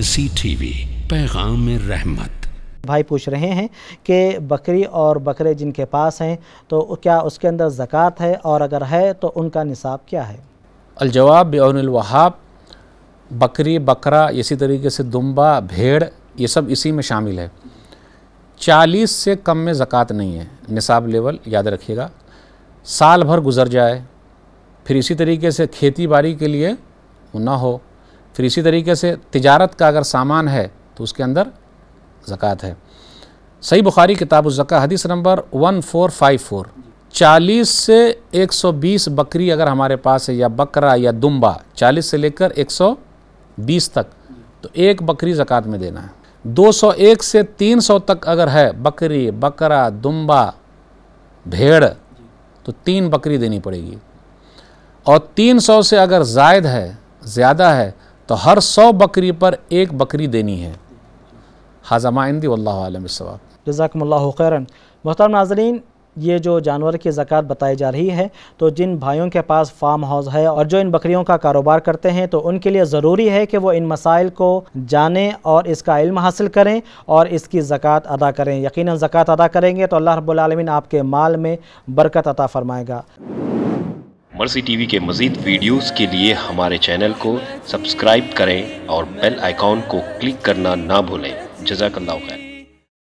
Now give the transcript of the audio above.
नवासी टीवी पैगाम रहमत भाई पूछ रहे हैं कि बकरी और बकरे जिनके पास हैं तो क्या उसके अंदर ज़क़़त है और अगर है तो उनका निसाब क्या है अलजवाब बेनवाहाब बकरी बकरा इसी तरीके से दुम्बा भेड़ ये सब इसी में शामिल है चालीस से कम में ज़क़़त नहीं है निसाब लेवल याद रखिएगा साल भर गुजर जाए फिर इसी तरीके से खेती बाड़ी के लिए ना हो फिर इसी तरीके से तिजारत का अगर सामान है तो उसके अंदर ज़क़़त है सही बुखारी किताब ज़क़ा हदीस number one four five four चालीस से एक सौ बीस बकरी अगर हमारे पास है या बकरा या दुम्बा चालीस से लेकर एक सौ बीस तक तो एक बकरी ज़क़़त में देना है दो सौ एक से तीन सौ तक अगर है बकरी बकरा दुम्बा भेड़ तो तीन बकरी देनी पड़ेगी और तीन सौ से अगर जायद है ज़्यादा है तो हर सौ बकरी पर एक बकरी देनी है हाजमाइंदी वालमसवाब जजाकम्ला खैरन मोहतरम नाजरीन ये जो जानवर की ज़क़़त बताई जा रही है तो जिन भाइयों के पास फार्म हाउस है और जो इन बकरियों का कारोबार करते हैं तो उनके लिए ज़रूरी है कि वो इन मसाइल को जानें और इसका इल्म हासिल करें और इसकी ज़क़़त अदा करें यकीन ज़क़़त अदा करेंगे तो अल्लाह रब्बुल आपके माल में बरकत अता फ़रमाएगा मर्सी टीवी के मज़ीद वीडियोस के लिए हमारे चैनल को सब्सक्राइब करें और बेल आइकॉन को क्लिक करना ना भूलें जजाकल्ला खैर